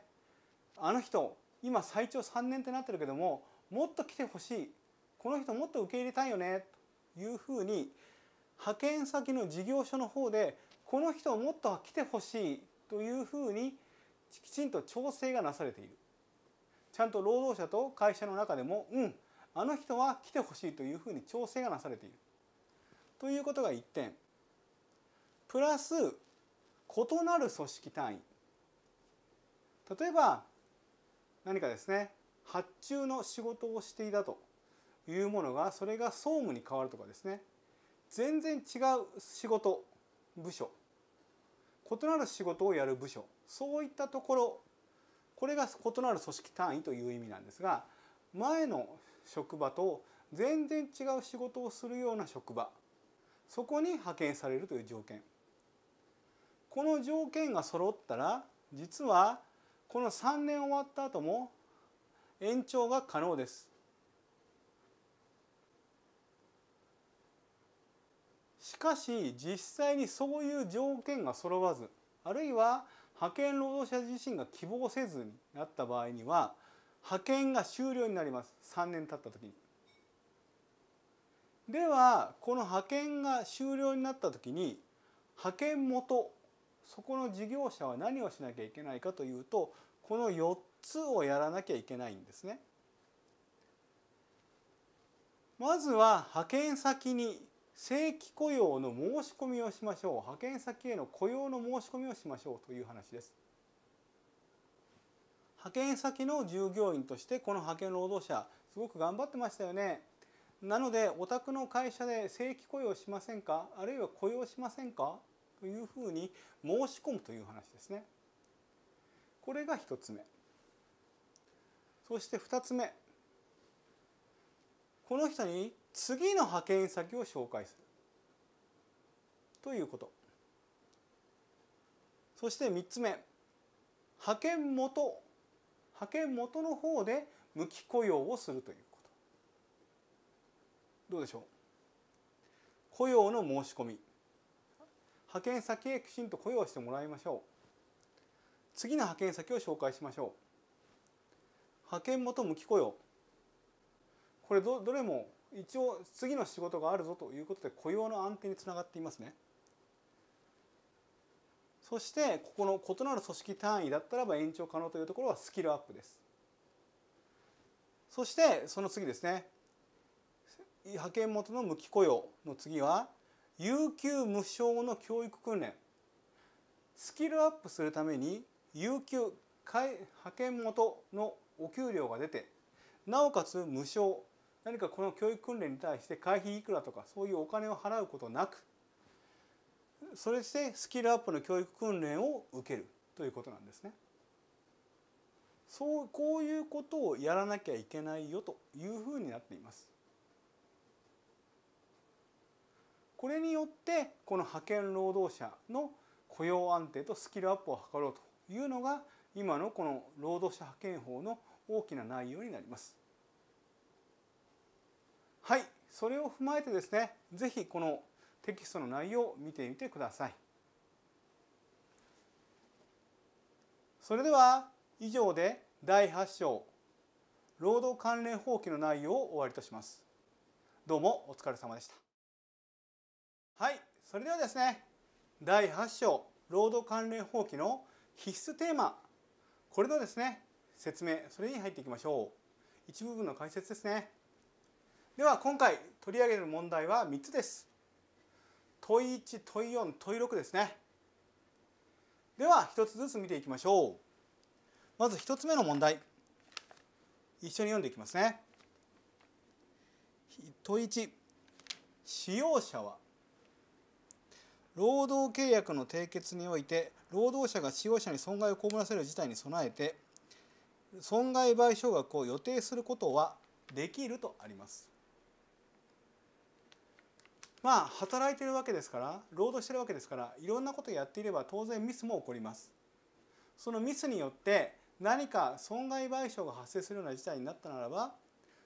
あの人今最長3年ってなってるけどももっと来てほしいこの人もっと受け入れたいよねというふうに派遣先の事業所の方でこの人をもっと来てほしいというふうにきちんと調整がなされているちゃんと労働者と会社の中でもうんあの人は来てほしいというふうに調整がなされているということが1点プラス異なる組織単位例えば何かですね発注の仕事をしていたというものがそれが総務に変わるとかですね全然違う仕事部署異なる仕事をやる部署そういったところこれが異なる組織単位という意味なんですが前の職場と全然違う仕事をするような職場そこに派遣されるという条件この条件が揃ったら実はこの3年終わった後も延長が可能です。しかし実際にそういう条件が揃わずあるいは派遣労働者自身が希望せずになった場合には派遣が終了になります3年経った時に。ではこの派遣が終了になった時に派遣元そこの事業者は何をしなきゃいけないかというとこの4つをやらなきゃいけないんですね。まずは派遣先に正規雇用の申し込みをしましょう派遣先への雇用の申し込みをしましょうという話です。派遣先の従業員としてこの派遣労働者すごく頑張ってましたよねなのでお宅の会社で正規雇用しませんかあるいは雇用しませんかというふうに申し込むという話ですねこれが1つ目そして2つ目この人に次の派遣先を紹介するということそして3つ目派遣元派遣元の方で無期雇用をするということどうでしょう雇用の申し込み派遣先へきちんと雇用してもらいましょう次の派遣先を紹介しましょう派遣元無期雇用これどどれも一応次の仕事があるぞということで雇用の安定につながっていますね。そしてここの異なる組織単位だったらば延長可能というところはスキルアップです。そしてその次ですね派遣元の無期雇用の次は有給無償の教育訓練スキルアップするために有給派遣元のお給料が出てなおかつ無償何かこの教育訓練に対して会費いくらとかそういうお金を払うことなくそれしてスキルアップの教育訓練を受けるということなんですね。そうこういうことをやらなきゃいけないよというふうになっています。これによってこの派遣労働者の雇用安定とスキルアップを図ろうというのが今のこの労働者派遣法の大きな内容になります。はいそれを踏まえてですねぜひこのテキストの内容を見てみてください。それでは以上で第8章労働関連法規の内容を終わりとします。どうもお疲れ様でした。はい、それではですね、第8章労働関連法規の必須テーマ、これのですね、説明、それに入っていきましょう。一部分の解説ですね。では今回取り上げる問題は3つです。問1問4問6ですねでは1つずつ見ていきましょうまず1つ目の問題一緒に読んでいきますね問1使用者は労働契約の締結において労働者が使用者に損害を被らせる事態に備えて損害賠償額を予定することはできるとありますまあ働いてるわけですから労働してるわけですからいろんなことやっていれば当然ミスも起こります。そのミスによって何か損害賠償が発生するような事態になったならば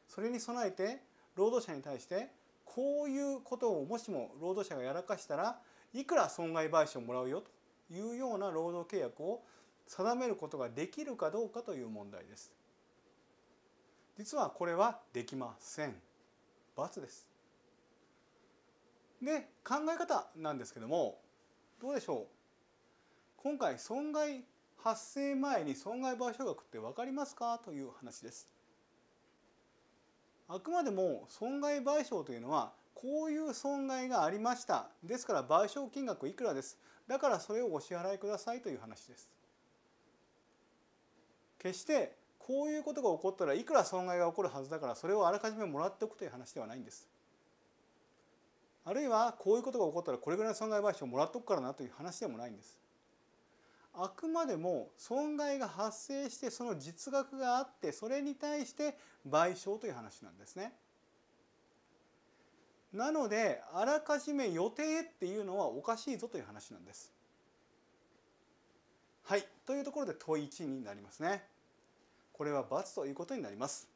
それに備えて労働者に対してこういうことをもしも労働者がやらかしたらいくら損害賠償をもらうよというような労働契約を定めることができるかどうかという問題です。実はこれはできません。罰です。で考え方なんですけどもどうでしょう今回損害発生前に損害賠償額って分かりますかという話です。あくまでも損害賠償というのはこういう損害がありましたですから賠償金額いくらですだからそれをお支払いくださいという話です。決してこういうことが起こったらいくら損害が起こるはずだからそれをあらかじめもらっておくという話ではないんです。あるいはこういうことが起こったらこれぐらい損害賠償もらっとくからなという話でもないんです。あくまでも損害が発生してその実額があってそれに対して賠償という話なんですね。なのであらかじめ予定っていうのはおかしいぞという話なんです。はいというところで問い1になりますね。これは×ということになります。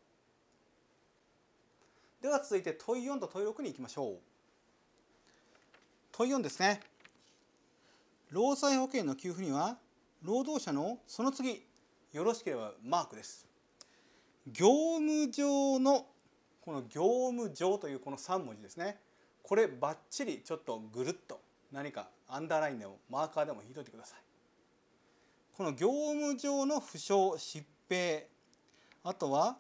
では続いて問い4と問い6に行きましょう。問4ですね労災保険の給付には労働者のその次よろしければマークです業務上のこの業務上というこの3文字ですねこればっちりちょっとぐるっと何かアンダーラインでもマーカーでも引いといてくださいこの業務上の負傷疾病あとは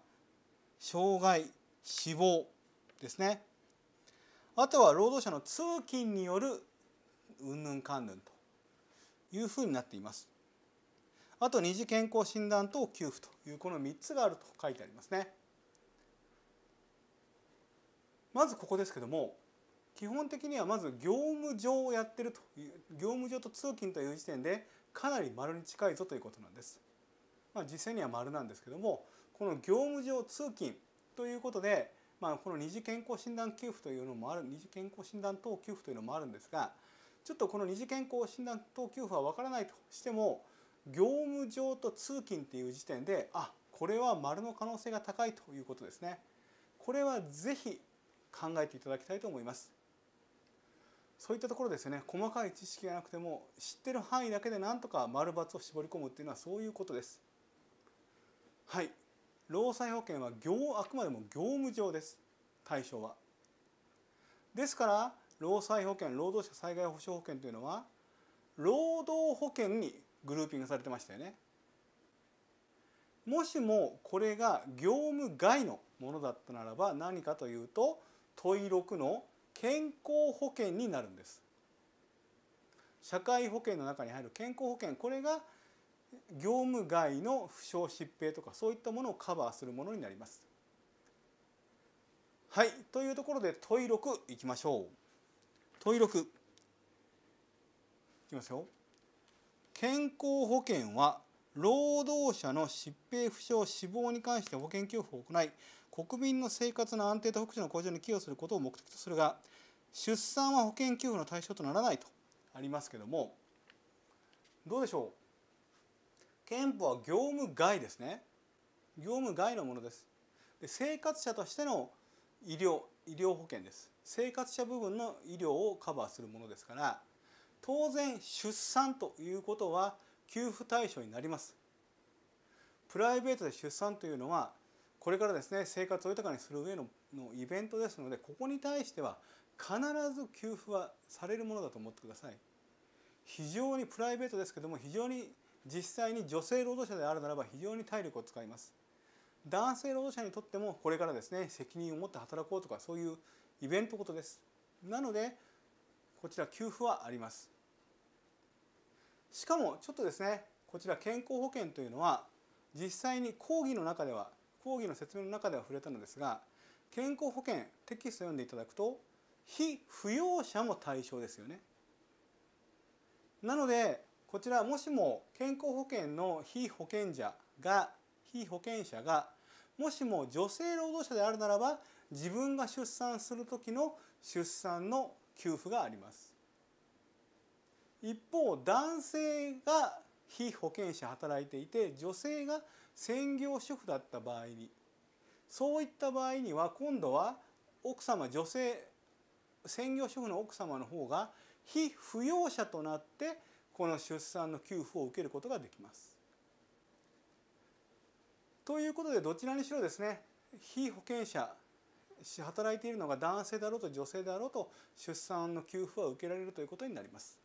障害死亡ですねあとは労働者の通勤によるうんぬんかんぬんというふうになっています。あと二次健康診断と給付というこの3つがあると書いてありますね。まずここですけども基本的にはまず業務上をやってるという業務上と通勤という時点でかなり丸に近いぞということなんです。まあ、実際には丸なんですけどもこの業務上通勤ということでまあ、この二次健康診断給付というのもある二次健康診断等給付というのもあるんですがちょっとこの二次健康診断等給付は分からないとしても業務上と通勤っていう時点であこれは丸の可能性が高いということですね。これはぜひ考えていただきたいと思います。そういったところですね細かい知識がなくても知ってる範囲だけでなんとか丸×を絞り込むっていうのはそういうことです。はい労災保険は業あくまでも業務上です対象は。ですから労災保険労働者災害保障保険というのは労働保険にグルーピングされてましたよね。もしもこれが業務外のものだったならば何かというと問い6の健康保険になるんです。社会保険の中に入る健康保険これが業務外の負傷疾病とかそういったものをカバーするものになります。はいというところで問い6いきましょう。問い6いきますよ。健康保険は労働者の疾病負傷死亡に関して保険給付を行い国民の生活の安定と福祉の向上に寄与することを目的とするが出産は保険給付の対象とならないとありますけどもどうでしょう憲法は業務外ですね業務外のものですで生活者としての医療医療保険です生活者部分の医療をカバーするものですから当然出産ということは給付対象になりますプライベートで出産というのはこれからですね生活を豊かにする上ののイベントですのでここに対しては必ず給付はされるものだと思ってください非常にプライベートですけども非常に実際に女性労働者であるならば非常に体力を使います男性労働者にとってもこれからですね責任を持って働こうとかそういうイベントことですなのでこちら給付はありますしかもちょっとですねこちら健康保険というのは実際に講義の中では講義の説明の中では触れたのですが健康保険テキストを読んでいただくと非扶養者も対象ですよねなのでこちらもしも健康保険の被保険者が被保険者がもしも女性労働者であるならば自分が出産する時の出産の給付があります一方男性が被保険者働いていて女性が専業主婦だった場合にそういった場合には今度は奥様女性専業主婦の奥様の方が被扶養者となってこの出産の給付を受けることができます。ということでどちらにしろですね被保険者働いているのが男性だろうと女性だろうと出産の給付は受けられるということになります。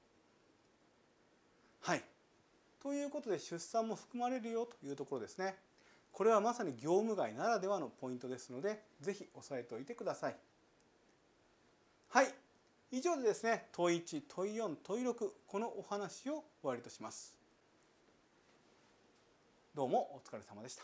はい。ということで出産も含まれるよというところですね。これはまさに業務外ならではのポイントですので是非押さえておいてください。はい。以上でですね問1問4問6このお話を終わりとします。どうもお疲れ様でした。